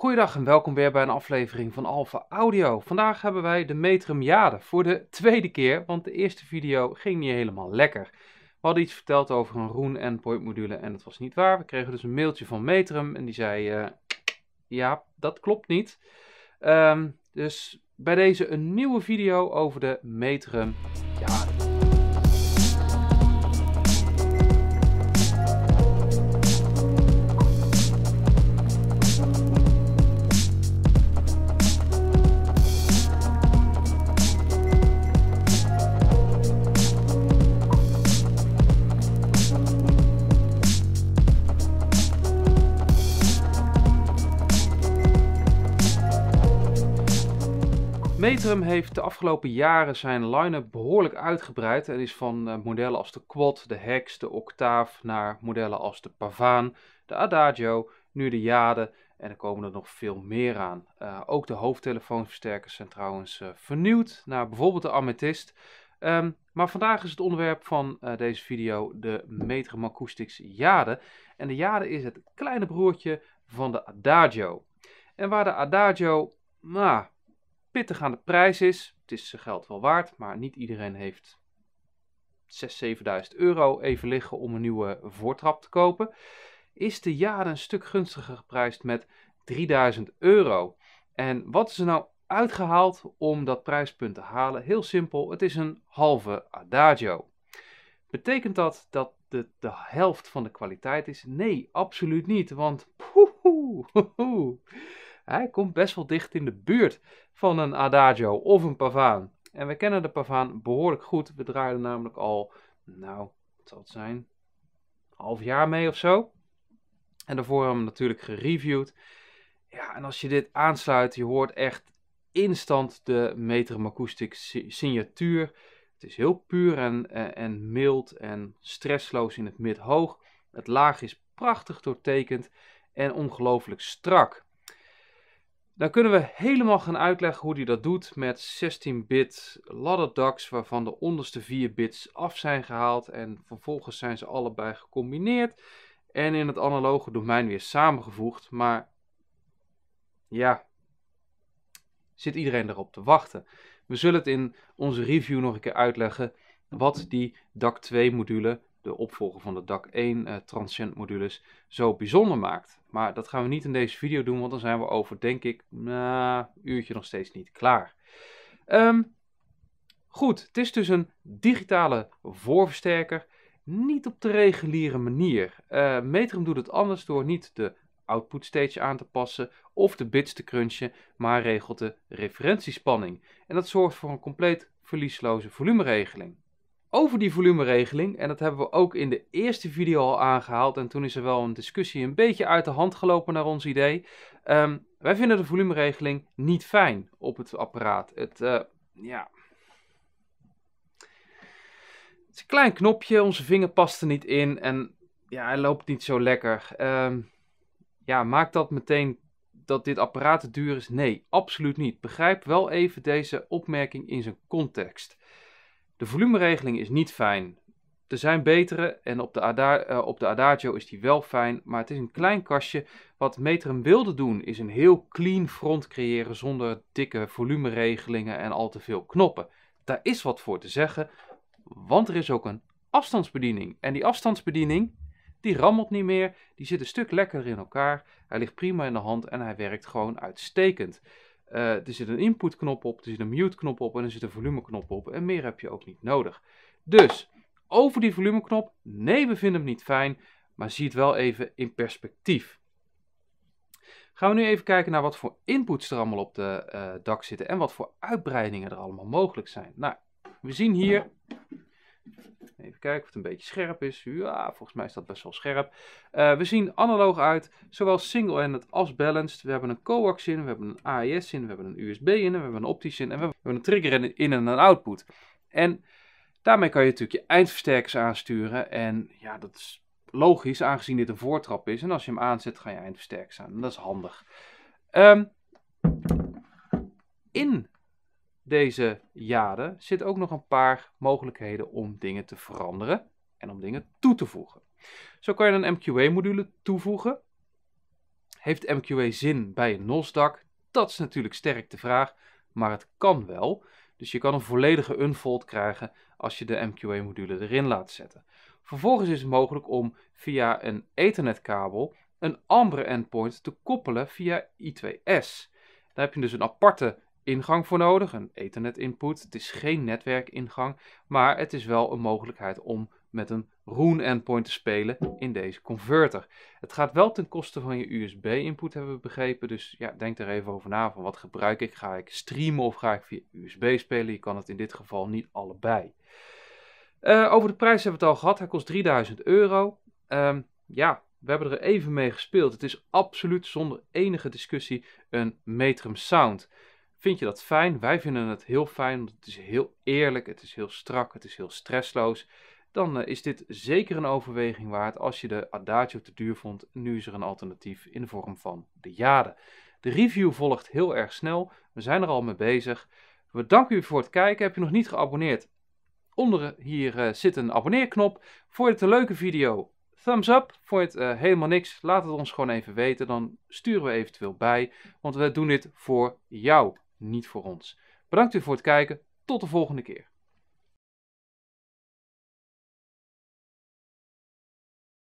Goedendag en welkom weer bij een aflevering van Alpha Audio. Vandaag hebben wij de Metrum Jade voor de tweede keer, want de eerste video ging niet helemaal lekker. We hadden iets verteld over een Roen endpoint module en dat was niet waar. We kregen dus een mailtje van Metrum en die zei, eh, ja, dat klopt niet. Ehm, dus bij deze een nieuwe video over de Metrum Jade. Metrum heeft de afgelopen jaren zijn line-up behoorlijk uitgebreid en is van eh, modellen als de Quad, de Hex, de Octaaf naar modellen als de Pavaan, de Adagio, nu de Jade en er komen er nog veel meer aan. Eh, ook de hoofdtelefoonversterkers zijn trouwens eh, vernieuwd naar bijvoorbeeld de Amethyst. Ehm, maar vandaag is het onderwerp van deze video de Metrum Acoustics Jade. En de Jade is het kleine broertje van de Adagio. En waar de Adagio, nou, pittig aan de prijs is. Het is zijn geld wel waard, maar niet iedereen heeft 6.000, 7.000 euro even liggen om een nieuwe voortrap te kopen. Is de jade een stuk gunstiger geprijsd met 3.000 euro. En wat is er nou uitgehaald om dat prijspunt te halen? Heel simpel, het is een halve adagio. Betekent dat dat de, de helft van de kwaliteit is? Nee, absoluut niet. Want poehoe, hij komt best wel dicht in de buurt van een Adagio of een Pavaan. En we kennen de Pavaan behoorlijk goed. We draaiden namelijk al, nou, wat zal het zijn, half jaar mee of zo. En daarvoor hebben we hem natuurlijk gereviewd. Ja, en als je dit aansluit, je hoort echt instant de Metrum Acoustic signatuur. Het is heel puur en, eh, en, mild en stressloos in het midhoog. Het laag is prachtig doortekend en ongelooflijk strak. Dan kunnen we helemaal gaan uitleggen hoe hij dat doet met 16-bit ladder ducks waarvan de onderste 4 bits af zijn gehaald en vervolgens zijn ze allebei gecombineerd en in het analoge domein weer samengevoegd. Maar ja, zit iedereen erop te wachten. We zullen het in onze review nog een keer uitleggen wat die DAC2 module de opvolger van de DAC1 uh, eh, transient modules zo bijzonder maakt. Maar dat gaan we niet in deze video doen, want dan zijn we over, denk ik, een nou, uurtje nog steeds niet klaar. Ehm, goed, het is dus een digitale voorversterker. Niet op de reguliere manier. Eh, Metrum doet het anders door niet de output stage aan te passen of de bits te crunchen, maar regelt de referentiespanning. En dat zorgt voor een compleet verliesloze volumeregeling over die volumeregeling. En dat hebben we ook in de eerste video al aangehaald. En toen is er wel een discussie een beetje uit de hand gelopen naar ons idee. Ehm, wij vinden de volumeregeling niet fijn op het apparaat. Het, eh, ja... Het is een klein knopje, onze vinger past er niet in en ja, hij loopt niet zo lekker. Ehm, ja, maakt dat meteen dat dit apparaat te duur is? Nee, absoluut niet. Begrijp wel even deze opmerking in zijn context. De volumeregeling is niet fijn. Er zijn betere en op de, Adar, eh, op de Adagio is die wel fijn, maar het is een klein kastje. Wat Metrum wilde doen is een heel clean front creëren zonder dikke volumeregelingen en al te veel knoppen. Daar is wat voor te zeggen, want er is ook een afstandsbediening. En die afstandsbediening, die rammelt niet meer, die zit een stuk lekker in elkaar. Hij ligt prima in de hand en hij werkt gewoon uitstekend. Eh, er zit een inputknop op, er zit een mute-knop op en er zit een volumeknop op. En meer heb je ook niet nodig. Dus, over die volumeknop, nee, we vinden hem niet fijn, maar zie het wel even in perspectief. Gaan we nu even kijken naar wat voor inputs er allemaal op de eh, dak zitten en wat voor uitbreidingen er allemaal mogelijk zijn. Nou, we zien hier Even kijken of het een beetje scherp is. Ja, volgens mij is dat best wel scherp. Eh, we zien analoog uit, zowel single ended als balanced. We hebben een coax in, we hebben een AES in, we hebben een USB in, we hebben een optisch in en we hebben een trigger in en een output. En daarmee kan je natuurlijk je eindversterkers aansturen. En ja, dat is logisch aangezien dit een voortrap is. En als je hem aanzet, ga je eindversterkers aan. dat is handig. Ehm, in deze jaren zit ook nog een paar mogelijkheden om dingen te veranderen en om dingen toe te voegen. Zo kan je een MQA-module toevoegen. Heeft MQA zin bij een NOSDAQ? Dat is natuurlijk sterk de vraag, maar het kan wel. Dus je kan een volledige unfold krijgen als je de MQA-module erin laat zetten. Vervolgens is het mogelijk om via een Ethernet-kabel een andere endpoint te koppelen via I2S. Dan heb je dus een aparte ingang voor nodig, een Ethernet input. Het is geen netwerk ingang maar het is wel een mogelijkheid om met een Roon endpoint te spelen in deze converter. Het gaat wel ten koste van je USB input hebben we begrepen, dus ja, denk er even over na van wat gebruik ik? Ga ik streamen of ga ik via USB spelen? Je kan het in dit geval niet allebei. Eh, over de prijs hebben we het al gehad. Hij kost 3000 euro. Ehm, ja, we hebben er even mee gespeeld. Het is absoluut zonder enige discussie een Metrum Sound. Vind je dat fijn? Wij vinden het heel fijn, want het is heel eerlijk, het is heel strak, het is heel stressloos. Dan eh, is dit zeker een overweging waard als je de Adagio te duur vond. Nu is er een alternatief in de vorm van de Jade. De review volgt heel erg snel. We zijn er al mee bezig. We danken u voor het kijken. Heb je nog niet geabonneerd? Onder hier eh, zit een abonneerknop. Vond je het een leuke video? thumbs up. Vond je het eh, helemaal niks? Laat het ons gewoon even weten. Dan sturen we eventueel bij. Want we doen dit voor jou niet voor ons. Bedankt u voor het kijken. Tot de volgende keer.